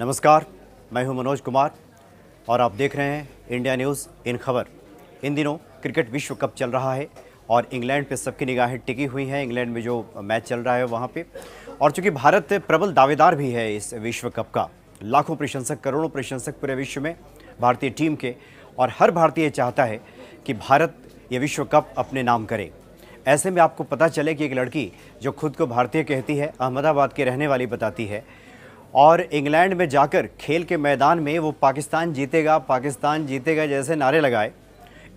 नमस्कार मैं हूं मनोज कुमार और आप देख रहे हैं इंडिया न्यूज़ इन खबर इन दिनों क्रिकेट विश्व कप चल रहा है और इंग्लैंड पे सबकी निगाहें टिकी हुई हैं इंग्लैंड में जो मैच चल रहा है वहाँ पे और चूँकि भारत प्रबल दावेदार भी है इस विश्व कप का लाखों प्रशंसक करोड़ों प्रशंसक पूरे विश्व में भारतीय टीम के और हर भारतीय चाहता है कि भारत ये विश्व कप अपने नाम करे ऐसे में आपको पता चले कि एक लड़की जो खुद को भारतीय कहती है अहमदाबाद के रहने वाली बताती है और इंग्लैंड में जाकर खेल के मैदान में वो पाकिस्तान जीतेगा पाकिस्तान जीतेगा जैसे नारे लगाए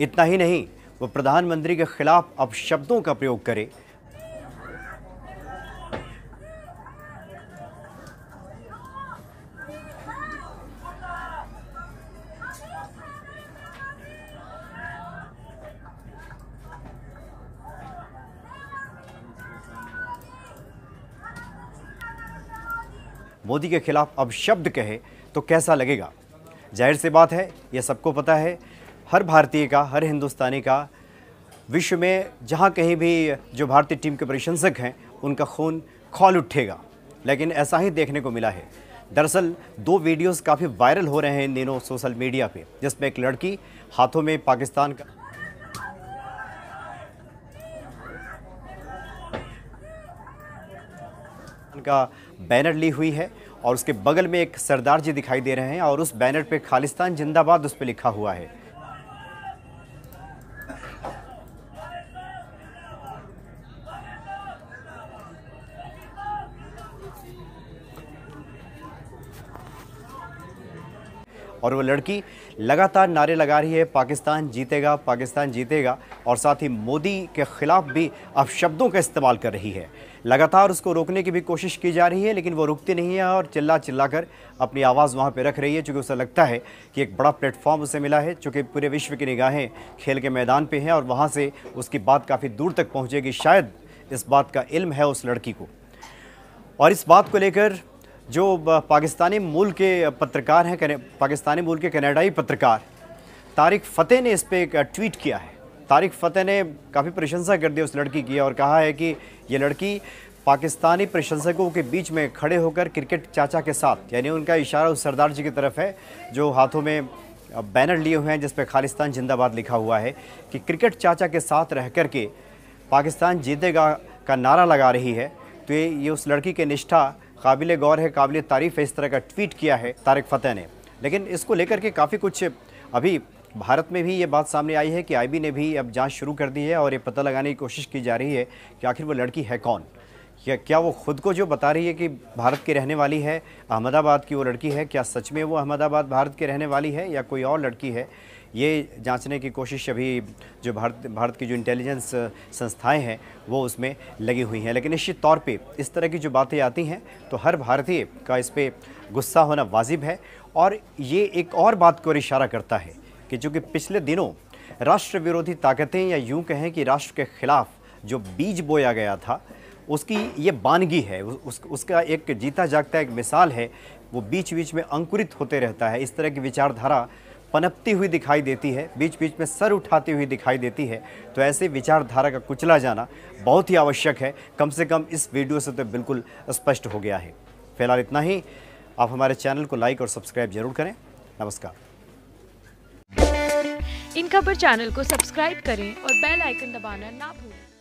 इतना ही नहीं वो प्रधानमंत्री के खिलाफ शब्दों का प्रयोग करे मोदी के खिलाफ अब शब्द कहे तो कैसा लगेगा जाहिर सी बात है यह सबको पता है हर भारतीय का हर हिंदुस्तानी का विश्व में जहाँ कहीं भी जो भारतीय टीम के प्रशंसक हैं उनका खून खौल उठेगा लेकिन ऐसा ही देखने को मिला है दरअसल दो वीडियोस काफ़ी वायरल हो रहे हैं इन दिनों सोशल मीडिया पे जिसमें एक लड़की हाथों में पाकिस्तान का का बैनर ली हुई है और उसके बगल में एक सरदार जी दिखाई दे रहे हैं और उस बैनर पे खालिस्तान जिंदाबाद उस पर लिखा हुआ है और वो लड़की लगातार नारे लगा रही है पाकिस्तान जीतेगा पाकिस्तान जीतेगा और साथ ही मोदी के ख़िलाफ़ भी अब शब्दों का इस्तेमाल कर रही है लगातार उसको रोकने की भी कोशिश की जा रही है लेकिन वो रुकती नहीं है और चिल्ला चिल्ला कर अपनी आवाज़ वहाँ पर रख रही है चूँकि उसे लगता है कि एक बड़ा प्लेटफॉर्म उसे मिला है चूँकि पूरे विश्व की निगाहें खेल के मैदान पर हैं और वहाँ से उसकी बात काफ़ी दूर तक पहुँचेगी शायद इस बात का इल्म है उस लड़की को और इस बात को लेकर जो पाकिस्तानी मूल के पत्रकार हैं पाकिस्तानी मूल के कनाडाई पत्रकार तारिक फ़तेह ने इस पर एक ट्वीट किया है तारिक फ़तेह ने काफ़ी प्रशंसा कर दी उस लड़की की और कहा है कि ये लड़की पाकिस्तानी प्रशंसकों के बीच में खड़े होकर क्रिकेट चाचा के साथ यानी उनका इशारा उस सरदार जी की तरफ है जो हाथों में बैनर लिए हुए हैं जिस पर खालिस्तान जिंदाबाद लिखा हुआ है कि क्रिकेट चाचा के साथ रह कर के पाकिस्तान जीतेगा का नारा लगा रही है तो ये, ये उस लड़की के निष्ठा काबिल गौर है काबिल तारीफ़ है इस तरह का ट्वीट किया है तारक फतेह ने लेकिन इसको लेकर के काफ़ी कुछ अभी भारत में भी ये बात सामने आई है कि आईबी ने भी अब जांच शुरू कर दी है और ये पता लगाने की कोशिश की जा रही है कि आखिर वो लड़की है कौन या क्या वो खुद को जो बता रही है कि भारत की रहने वाली है अहमदाबाद की वो लड़की है क्या सच में वो अहमदाबाद भारत के रहने वाली है या कोई और लड़की है ये जांचने की कोशिश अभी जो भारत भारत की जो इंटेलिजेंस संस्थाएं हैं वो उसमें लगी हुई हैं लेकिन निश्चित तौर पे इस तरह की जो बातें आती हैं तो हर भारतीय का इस पर गुस्सा होना वाजिब है और ये एक और बात को इशारा करता है कि चूँकि पिछले दिनों राष्ट्र विरोधी ताकतें या यूँ कहें कि राष्ट्र के खिलाफ जो बीज बोया गया था उसकी ये बानगी है उस, उसका एक जीता जागता एक मिसाल है वो बीच बीच में अंकुरित होते रहता है इस तरह की विचारधारा पनपती हुई दिखाई देती है बीच बीच में सर उठाती हुई दिखाई देती है तो ऐसे विचारधारा का कुचला जाना बहुत ही आवश्यक है कम से कम इस वीडियो से तो बिल्कुल स्पष्ट हो गया है फिलहाल इतना ही आप हमारे चैनल को लाइक और सब्सक्राइब जरूर करें नमस्कार इन खबर चैनल को सब्सक्राइब करें और बेल आइकन दबाना ना भूलें